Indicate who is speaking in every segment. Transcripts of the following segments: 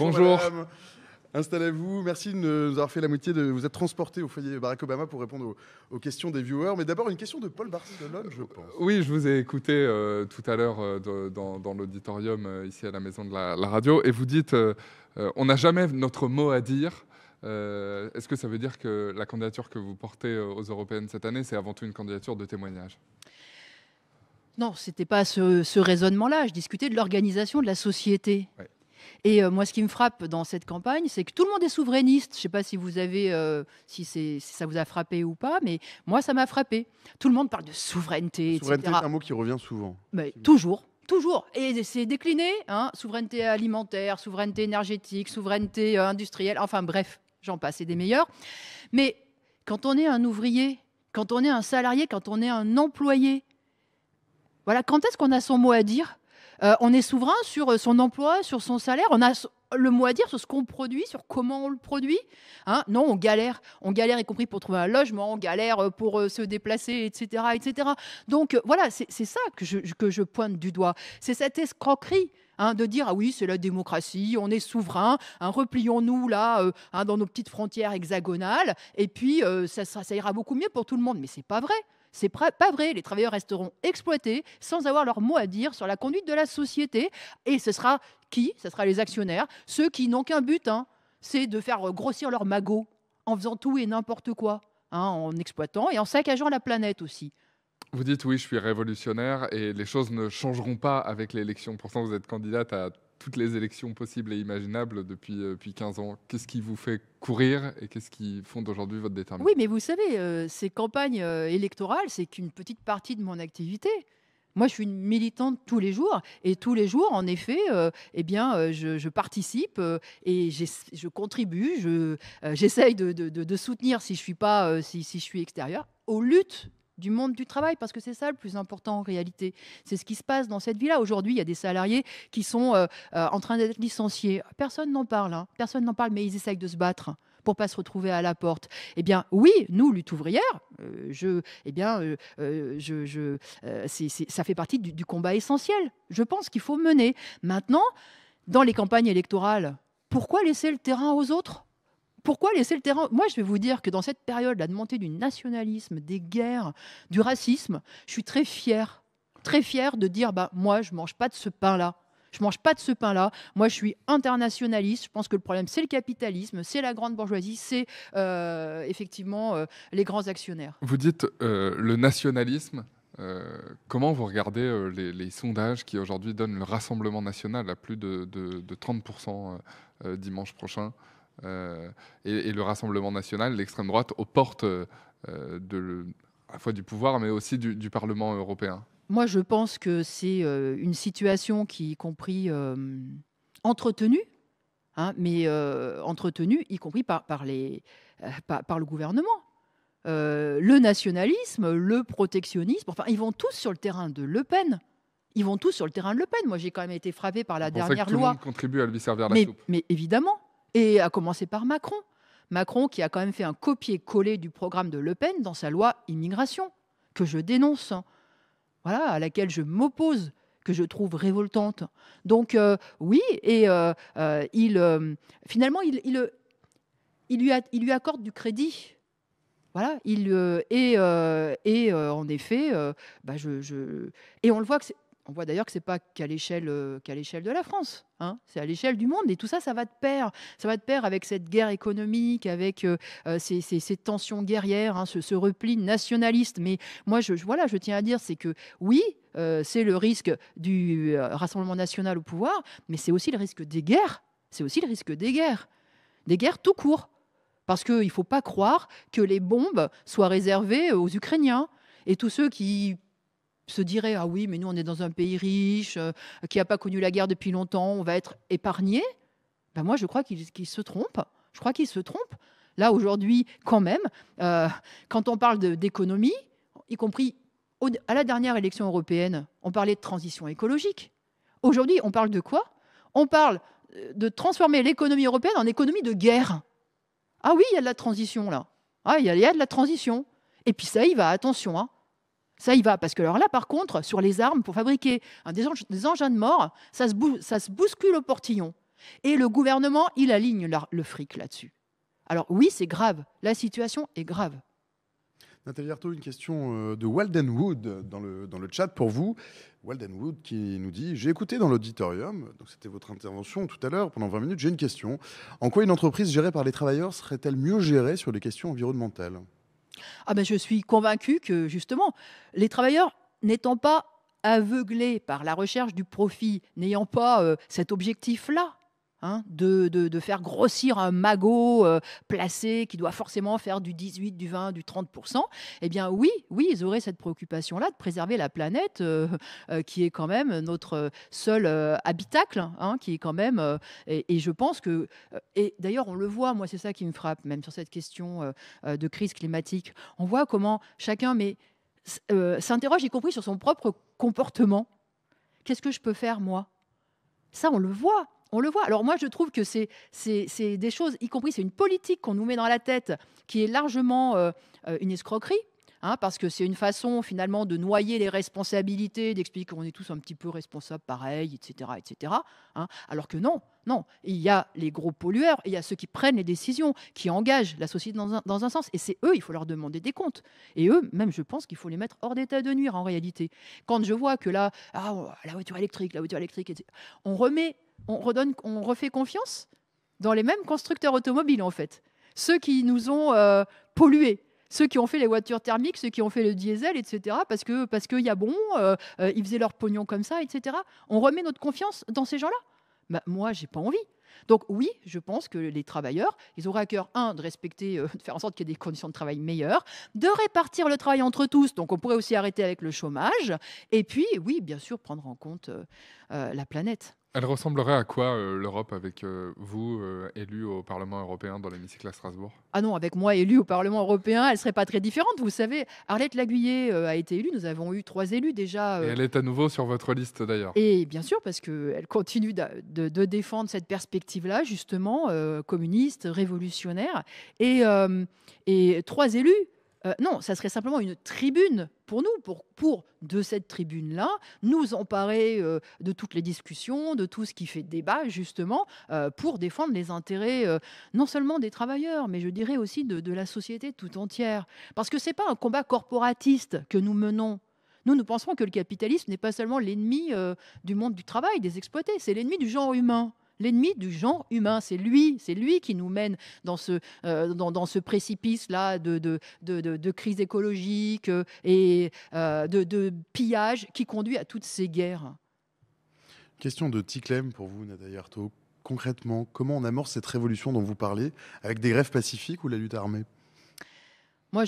Speaker 1: Bonjour. Installez-vous. Merci de nous avoir fait la moitié de vous être transporté au foyer Barack Obama pour répondre aux, questions des viewers. Mais d'abord, une question de Paul Barcelone, je pense.
Speaker 2: Oui, je vous ai écouté euh, tout à l'heure euh, dans, l'auditorium euh, ici à la maison de la, radio et vous dites on n'a jamais notre mot à dire. Est-ce que ça veut dire que la candidature que vous portez aux européennes cette année, c'est avant tout une candidature de témoignage
Speaker 3: Non, ce n'était pas ce, raisonnement-là. Je discutais de l'organisation de la société. Ouais. Et euh, moi, ce qui me frappe dans cette campagne, c'est que tout le monde est souverainiste. Je ne sais pas si vous avez, euh, si, ça vous a frappé ou pas, mais moi, ça m'a frappé. Tout le monde parle de souveraineté. Souveraineté, c'est un mot
Speaker 1: qui revient souvent.
Speaker 3: Mais toujours. Toujours. Et c'est décliné, hein. souveraineté alimentaire, souveraineté énergétique, souveraineté euh, industrielle, enfin bref, j'en passe, et des meilleurs. Mais quand on est un ouvrier, quand on est un salarié, quand on est un employé, voilà, quand est-ce qu'on a son mot à dire euh, on est souverain sur euh, son emploi, sur son salaire. On a le mot à dire sur ce qu'on produit, sur comment on le produit. Hein. non, on galère. On galère, y compris pour trouver un logement, on galère euh, pour se déplacer, etc. etc. Donc voilà, c'est ça que je, pointe du doigt. C'est cette escroquerie. Hein, de dire ah oui c'est la démocratie, on est souverain, hein, replions-nous là dans nos petites frontières hexagonales et puis ça, ça ira beaucoup mieux pour tout le monde. Mais ce n'est pas vrai. C'est pas vrai. Les travailleurs resteront exploités sans avoir leur mot à dire sur la conduite de la société. Et ce sera qui Ce sera les actionnaires, ceux qui n'ont qu'un but, hein, c'est de faire euh, grossir leur magot en faisant tout et n'importe quoi, hein, en exploitant et en saccageant la planète aussi.
Speaker 2: Vous dites oui, je suis révolutionnaire et les choses ne changeront pas avec l'élection. Pourtant, vous êtes candidate à toutes les élections possibles et imaginables depuis, euh, depuis 15 ans. Qu'est-ce qui vous fait courir et qu'est-ce qui fonde aujourd'hui votre détermination Oui, mais vous
Speaker 3: savez, euh, ces campagnes euh, électorales, c'est qu'une petite partie de mon activité. Moi, je suis une militante tous les jours. Et tous les jours, en effet, eh bien, je, participe et je contribue. J'essaye je, de, de, soutenir si je suis pas, si, si je suis extérieure, aux luttes du monde du travail, parce que c'est ça le plus important en réalité. C'est ce qui se passe dans cette ville là Aujourd'hui, il y a des salariés qui sont euh, euh, en train d'être licenciés. Personne n'en parle, hein. personne n'en parle, mais ils essayent de se battre pour pas se retrouver à la porte. Eh bien, oui, nous, lutte ouvrière, euh, je, eh bien, je, je ça fait partie du, combat essentiel. Je pense qu'il faut mener. Maintenant, dans les campagnes électorales, pourquoi laisser le terrain aux autres pourquoi laisser le terrain Moi, je vais vous dire que dans cette période, la montée du nationalisme, des guerres, du racisme, je suis très fière, très fière de dire bah moi, je mange pas de ce pain-là. Je mange pas de ce pain-là. Moi, je suis internationaliste. Je pense que le problème, c'est le capitalisme, c'est la grande bourgeoisie, c'est euh, effectivement euh, les grands actionnaires.
Speaker 2: Vous dites euh, le nationalisme. comment vous regardez les, sondages qui aujourd'hui donnent le Rassemblement national à plus de 30% dimanche prochain euh, et, le Rassemblement national, l'extrême droite, aux portes euh, de à la fois du pouvoir, mais aussi du, Parlement européen
Speaker 3: Moi, je pense que c'est euh, une situation qui, y compris entretenue, hein, mais entretenue, y compris par, par, les, par, le gouvernement, le nationalisme, le protectionnisme, enfin, ils vont tous sur le terrain de Le Pen. Ils vont tous sur le terrain de Le Pen. Moi, j'ai quand même été frappé par la dernière tout loi. Le monde
Speaker 2: contribue à lui servir la soupe.
Speaker 3: Mais évidemment. Et à commencer par Macron. Macron qui a quand même fait un copier-coller du programme de Le Pen dans sa loi immigration, que je dénonce, hein. voilà, à laquelle je m'oppose, que je trouve révoltante. Donc euh, oui, et euh, euh, il, finalement, il, lui il lui accorde du crédit. Voilà, il, et, et en effet, bah je, et on le voit que c'est... On voit d'ailleurs que ce n'est pas qu'à l'échelle euh, l'échelle de la France, hein, c'est à l'échelle du monde. Et tout ça, ça va de pair. Ça va de pair avec cette guerre économique, avec euh, euh, ces, ces, tensions guerrières, hein, ce, ce, repli nationaliste. Mais moi, je, voilà, je tiens à dire, c'est que oui, c'est le risque du Rassemblement national au pouvoir, mais c'est aussi le risque des guerres. C'est aussi le risque des guerres. Des guerres tout court. Parce qu'il ne faut pas croire que les bombes soient réservées aux Ukrainiens. Et tous ceux qui se dirait ah oui, mais nous on est dans un pays riche euh, qui n'a pas connu la guerre depuis longtemps, on va être épargné. Ben moi je crois qu'ils se trompent. Je crois qu'il se trompent. Là aujourd'hui, quand même, euh, quand on parle d'économie, y compris à la dernière élection européenne, on parlait de transition écologique. Aujourd'hui, on parle de quoi On parle euh, de transformer l'économie européenne en économie de guerre. Ah oui, il y a de la transition là. Ah, il y, a, y a de la transition. Et puis ça y va, attention. Hein. Ça y va, parce que là, par contre, sur les armes, pour fabriquer hein, des, engins, de mort, ça se, bouscule au portillon. Et le gouvernement, il aligne le fric là-dessus. Alors oui, c'est grave. La situation est grave.
Speaker 1: Nathalie Arthaud, une question euh, de Walden Wood dans le, chat pour vous. Walden Wood qui nous dit J'ai écouté dans l'auditorium, donc c'était votre intervention tout à l'heure, pendant 20 minutes, j'ai une question. En quoi une entreprise gérée par les travailleurs serait-elle mieux gérée sur les questions environnementales
Speaker 3: ah ben, je suis convaincue que justement, les travailleurs n'étant pas aveuglés par la recherche du profit, n'ayant pas euh, cet objectif-là, Hein, de, faire grossir un magot euh, placé qui doit forcément faire du 18, du 20, du 30%, eh bien oui, oui, ils auraient cette préoccupation-là de préserver la planète euh, euh, qui est quand même notre seul habitacle, hein, qui est quand même, et, je pense que, et d'ailleurs on le voit, moi c'est ça qui me frappe, même sur cette question de crise climatique, on voit comment chacun mais, s'interroge, y compris sur son propre comportement. Qu'est-ce que je peux faire moi ça, on le voit on le voit. Alors moi, je trouve que c'est, des choses, y compris c'est une politique qu'on nous met dans la tête qui est largement euh, euh, une escroquerie, Hein, parce que c'est une façon finalement de noyer les responsabilités, d'expliquer qu'on est tous un petit peu responsables pareil, etc. etc. Hein. alors que non, non, il y a les gros pollueurs, il y a ceux qui prennent les décisions, qui engagent la société dans un, sens. Et c'est eux, il faut leur demander des comptes. Et eux, même, je pense qu'il faut les mettre hors d'état de nuire en réalité. Quand je vois que là, ah, oh, la voiture électrique, la voiture électrique, on remet, on redonne, on refait confiance dans les mêmes constructeurs automobiles en fait, ceux qui nous ont euh, pollués ceux qui ont fait les voitures thermiques, ceux qui ont fait le diesel, etc. Parce que parce qu'il y a bon, euh, euh, ils faisaient leur pognon comme ça, etc. On remet notre confiance dans ces gens-là. Moi, bah, moi, j'ai pas envie. Donc oui, je pense que les travailleurs, ils auraient à cœur, un, de respecter, euh, de faire en sorte qu'il y ait des conditions de travail meilleures, de répartir le travail entre tous, donc on pourrait aussi arrêter avec le chômage, et puis oui, bien sûr, prendre en compte la planète.
Speaker 2: Elle ressemblerait à quoi euh, l'Europe avec euh, vous, euh, élue élu au Parlement européen dans l'hémicycle à Strasbourg
Speaker 3: Ah non, avec moi, élu au Parlement européen, elle ne serait pas très différente. Vous savez, Arlette Laguiller a été élue, nous avons eu trois élus déjà. elle
Speaker 2: est à nouveau sur votre liste d'ailleurs.
Speaker 3: Et bien sûr, parce qu'elle continue de, défendre cette perspective-là, justement, communiste, révolutionnaire. Et, et trois élus euh, non, ça serait simplement une tribune pour nous, pour, de cette tribune-là, nous emparer euh, de toutes les discussions, de tout ce qui fait débat, justement, euh, pour défendre les intérêts non seulement des travailleurs, mais je dirais aussi de, de la société tout entière. Parce que ce n'est pas un combat corporatiste que nous menons. Nous, nous pensons que le capitalisme n'est pas seulement l'ennemi du monde du travail, des exploités, c'est l'ennemi du genre humain l'ennemi du genre humain. C'est lui, c'est lui qui nous mène dans ce, euh, dans, ce précipice-là de de, crise écologique euh, et euh, de, pillage qui conduit à toutes ces guerres.
Speaker 1: Question de Ticlem pour vous, Nadia Yarto. Concrètement, comment on amorce cette révolution dont vous parlez avec des grèves pacifiques ou la lutte armée
Speaker 3: moi,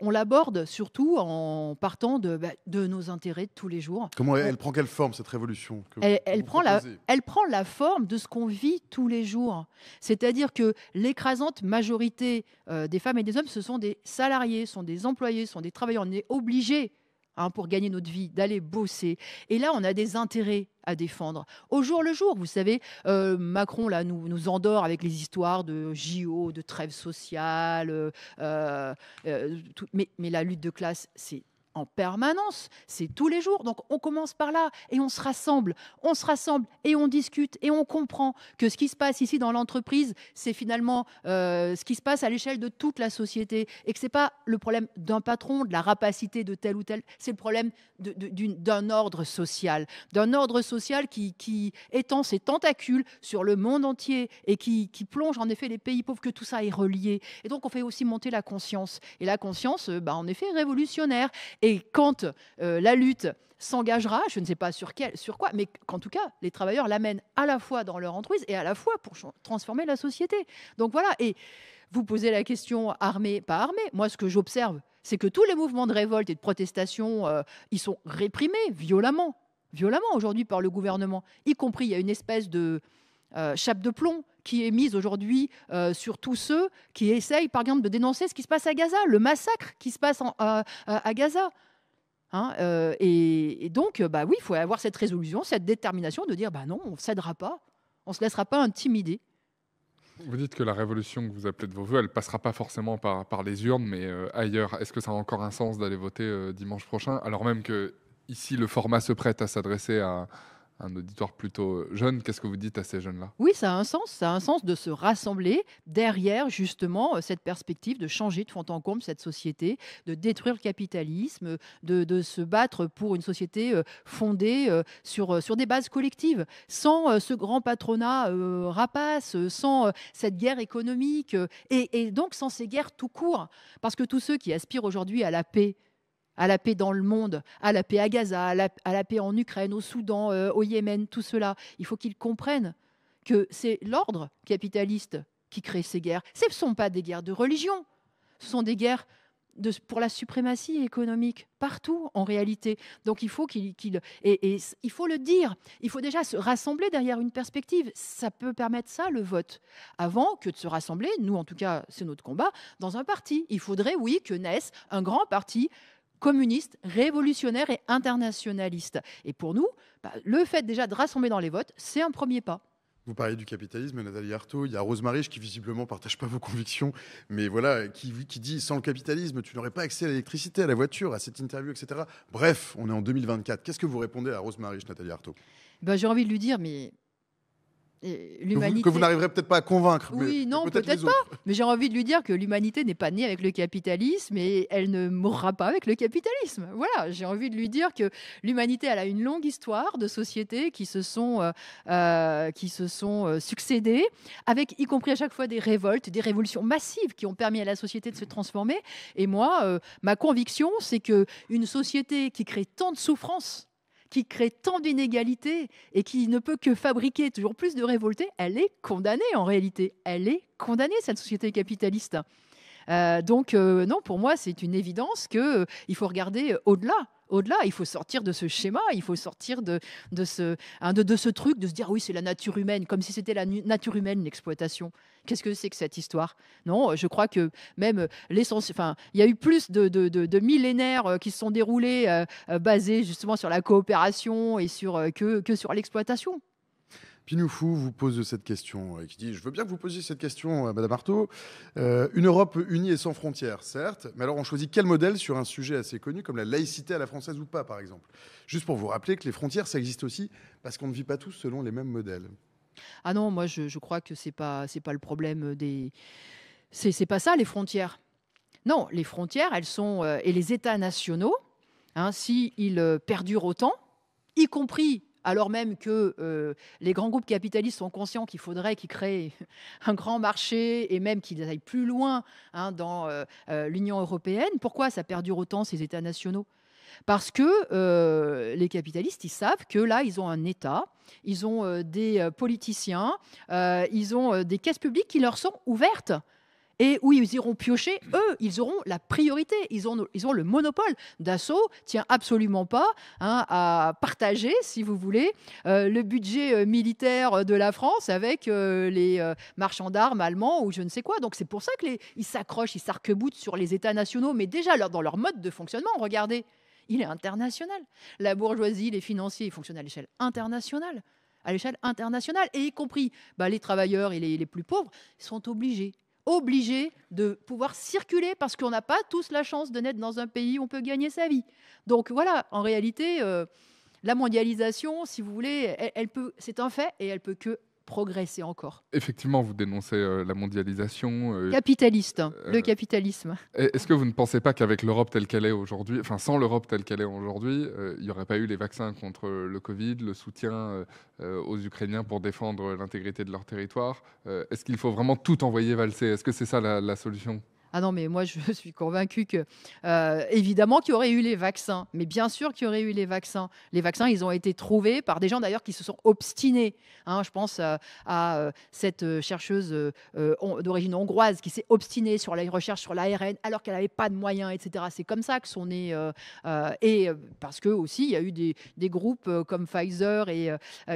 Speaker 3: on l'aborde surtout en partant bah, de, nos intérêts de tous les jours. Comment elle,
Speaker 1: prend quelle forme cette révolution elle, prend
Speaker 3: la, forme de ce qu'on vit tous les jours. C'est-à-dire que l'écrasante majorité euh, des femmes et des hommes, ce sont des salariés, sont des employés, sont des travailleurs. On est obligés hein, pour gagner notre vie, d'aller bosser. Et là, on a des intérêts à défendre au jour le jour. Vous savez, euh, Macron là nous, nous endort avec les histoires de JO, de trêve sociale, euh, euh, mais, mais la lutte de classe, c'est en permanence, c'est tous les jours. Donc on commence par là et on se rassemble, on se rassemble et on discute et on comprend que ce qui se passe ici dans l'entreprise, c'est finalement euh, ce qui se passe à l'échelle de toute la société et que c'est pas le problème d'un patron, de la rapacité de tel ou tel, c'est le problème d'un ordre social, d'un ordre social qui, étend ses tentacules sur le monde entier et qui, plonge en effet les pays pauvres, que tout ça est relié. Et donc on fait aussi monter la conscience. Et la conscience, euh, bah, en effet, révolutionnaire. Et et quand euh, la lutte s'engagera, je ne sais pas sur, quel, sur quoi, mais qu'en tout cas, les travailleurs l'amènent à la fois dans leur entreprise et à la fois pour transformer la société. Donc voilà, et vous posez la question armée, pas armée. Moi, ce que j'observe, c'est que tous les mouvements de révolte et de protestation, euh, ils sont réprimés violemment, violemment aujourd'hui par le gouvernement, y compris il y a une espèce de euh, chape de plomb qui est mise aujourd'hui euh, sur tous ceux qui essayent, par exemple, de dénoncer ce qui se passe à Gaza, le massacre qui se passe à Gaza. Hein, euh, et, donc, euh, bah oui, il faut avoir cette résolution, cette détermination de dire, bah non, on ne cédera pas, on ne se laissera pas intimider.
Speaker 2: Vous dites que la révolution que vous appelez de vos voeux, elle passera pas forcément par, par les urnes, mais ailleurs. Est-ce que ça a encore un sens d'aller voter dimanche prochain, alors même que ici le format se prête à s'adresser à, un auditoire plutôt euh, jeune. Qu'est-ce que vous dites à ces jeunes-là
Speaker 3: Oui, ça a un sens. Ça a un sens de se rassembler derrière justement euh, cette perspective de changer de fond en comble cette société, de détruire le capitalisme, de, se battre pour une société euh, fondée sur, des bases collectives, sans ce grand patronat rapace, sans cette guerre économique et donc sans ces guerres tout court. Parce que tous ceux qui aspirent aujourd'hui à la paix, à la paix dans le monde, à la paix à Gaza, à la, paix en Ukraine, au Soudan, euh, au Yémen, tout cela. Il faut qu'ils comprennent que c'est l'ordre capitaliste qui crée ces guerres. Ce ne sont pas des guerres de religion, ce sont des guerres de, pour la suprématie économique partout en réalité. Donc il faut qu'il et, il faut le dire. Il faut déjà se rassembler derrière une perspective. Ça peut permettre ça le vote avant que de se rassembler. Nous en tout cas c'est notre combat dans un parti. Il faudrait oui que naisse un grand parti communiste, révolutionnaire et internationaliste. Et pour nous, bah, le fait déjà de rassembler dans les votes, c'est un premier pas.
Speaker 1: Vous parlez du capitalisme, Nathalie Arthaud. Il y a Rose qui visiblement ne partage pas vos convictions, mais voilà, qui, qui dit sans le capitalisme, tu n'aurais pas accès à l'électricité, à la voiture, à cette interview, etc. Bref, on est en 2024. Qu'est-ce que vous répondez à Rose Nathalie Arthaud
Speaker 3: bah, J'ai envie de lui dire, mais que vous, n'arriverez
Speaker 1: peut-être pas à convaincre. Oui, non, peut-être pas.
Speaker 3: Mais j'ai envie de lui dire que l'humanité n'est pas née avec le capitalisme et elle ne mourra pas avec le capitalisme. Voilà, j'ai envie de lui dire que l'humanité, elle a une longue histoire de sociétés qui se sont, euh, euh, qui se sont euh, succédées, avec y compris à chaque fois des révoltes, des révolutions massives qui ont permis à la société de se transformer. Et moi, ma conviction, c'est que une société qui crée tant de souffrances qui crée tant d'inégalités et qui ne peut que fabriquer toujours plus de révoltés, elle est condamnée en réalité. Elle est condamnée, cette société capitaliste. Euh, donc euh, non, pour moi, c'est une évidence qu'il euh, faut regarder au-delà au-delà. Il faut sortir de ce schéma, il faut sortir de, ce, hein, de, ce truc, de se dire oui, c'est la nature humaine, comme si c'était la nature humaine, l'exploitation. Qu'est-ce que c'est que cette histoire Non, je crois que même euh, l'essence, enfin, il y a eu plus de, millénaires euh, qui se sont déroulés euh, basés justement sur la coopération et sur, que sur l'exploitation.
Speaker 1: Pinoufou vous pose cette question et qui dit Je veux bien que vous posiez cette question, Madame Artaud. Euh, une Europe unie et sans frontières, certes, mais alors on choisit quel modèle sur un sujet assez connu comme la laïcité à la française ou pas, par exemple Juste pour vous rappeler que les frontières, ça existe aussi parce qu'on ne vit pas tous selon les mêmes modèles.
Speaker 3: Ah non, moi je, crois que c'est pas pas le problème des c'est pas ça les frontières. Non, les frontières, elles sont euh, et les États nationaux, ainsi hein, s'ils euh, perdurent autant, y compris alors même que euh, les grands groupes capitalistes sont conscients qu'il faudrait qu'ils créent un grand marché et même qu'ils aillent plus loin hein, dans euh, euh, l'Union européenne, pourquoi ça perdure autant ces États nationaux parce que les capitalistes, ils savent que là, ils ont un État, ils ont des politiciens, ils ont des caisses publiques qui leur sont ouvertes et où ils iront piocher, eux, ils auront la priorité, ils ont, ils ont le monopole. Dassault tient absolument pas hein, à partager, si vous voulez, euh, le budget euh, militaire euh, de la France avec les marchands d'armes allemands ou je ne sais quoi. Donc c'est pour ça qu'ils s'accrochent, ils s'arc-boutent sur les États nationaux, mais déjà dans leur mode de fonctionnement, regardez, il est international. La bourgeoisie, les financiers, ils fonctionnent à l'échelle internationale à l'échelle internationale, et y compris bah, les travailleurs et les, les plus pauvres sont obligés obligé de pouvoir circuler parce qu'on n'a pas tous la chance de naître dans un pays où on peut gagner sa vie. Donc voilà, en réalité, euh, la mondialisation, si vous voulez, peut, c'est un fait et elle peut que progresser encore.
Speaker 2: Effectivement, vous dénoncez euh, la mondialisation. Euh,
Speaker 3: Capitaliste, euh, le capitalisme.
Speaker 2: Est-ce que vous ne pensez pas qu'avec l'Europe telle qu'elle est aujourd'hui, enfin sans l'Europe telle qu'elle est aujourd'hui, il n'y aurait pas eu les vaccins contre le Covid, le soutien aux Ukrainiens pour défendre l'intégrité de leur territoire Est-ce qu'il faut vraiment tout envoyer valser Est-ce que c'est ça la solution
Speaker 3: ah non, mais moi, je suis convaincu que, euh, évidemment, qu'il y aurait eu les vaccins. Mais bien sûr qu'il y aurait eu les vaccins. Les vaccins, ils ont été trouvés par des gens, d'ailleurs, qui se sont obstinés. Hein, je pense euh, à, euh, cette chercheuse d'origine hongroise qui s'est obstinée sur la recherche sur l'ARN alors qu'elle n'avait pas de moyens, etc. C'est comme ça que sont nés. et parce que, aussi, il y a eu des, des groupes comme Pfizer et,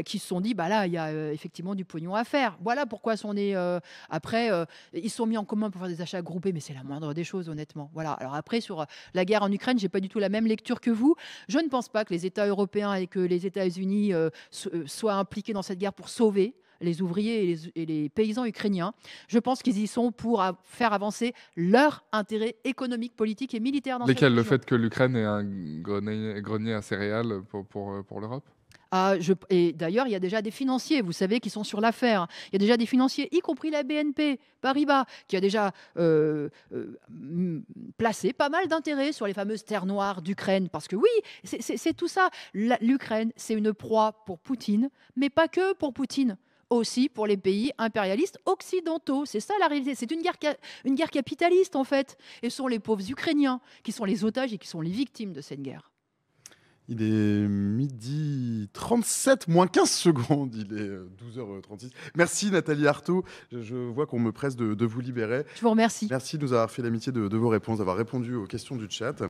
Speaker 3: qui se sont dit, bah là, il y a effectivement du pognon à faire. Voilà pourquoi sont nés. après, ils sont mis en commun pour faire des achats groupés. Mais c'est la moindre des choses, honnêtement. Voilà. Alors après, sur euh, la guerre en Ukraine, j'ai pas du tout la même lecture que vous. Je ne pense pas que les États européens et que les États-Unis euh, euh, soient impliqués dans cette guerre pour sauver les ouvriers et les, paysans ukrainiens. Je pense qu'ils y sont pour faire avancer leur intérêt économique, politique et militaire dans Lesquels Le fait
Speaker 2: que l'Ukraine est un grenier, à céréales pour, pour, pour l'Europe
Speaker 3: je, et d'ailleurs, il y a déjà des financiers, vous savez, qui sont sur l'affaire. Il y a déjà des financiers, y compris la BNP Paribas, qui a déjà euh, euh, placé pas mal d'intérêts sur les fameuses terres noires d'Ukraine. Parce que oui, c'est tout ça. L'Ukraine, c'est une proie pour Poutine, mais pas que pour Poutine aussi pour les pays impérialistes occidentaux. C'est ça la réalité. C'est une guerre, une guerre capitaliste en fait. Et ce sont les pauvres Ukrainiens qui sont les otages et qui sont les victimes de cette guerre.
Speaker 1: Il est midi 37, moins 15 secondes. Il est 12h36. Euh, euh, Merci Nathalie Artaud. Je vois qu'on me presse de, vous libérer. Je vous remercie. Merci de nous avoir fait l'amitié de, de vos réponses, d'avoir répondu aux questions du chat.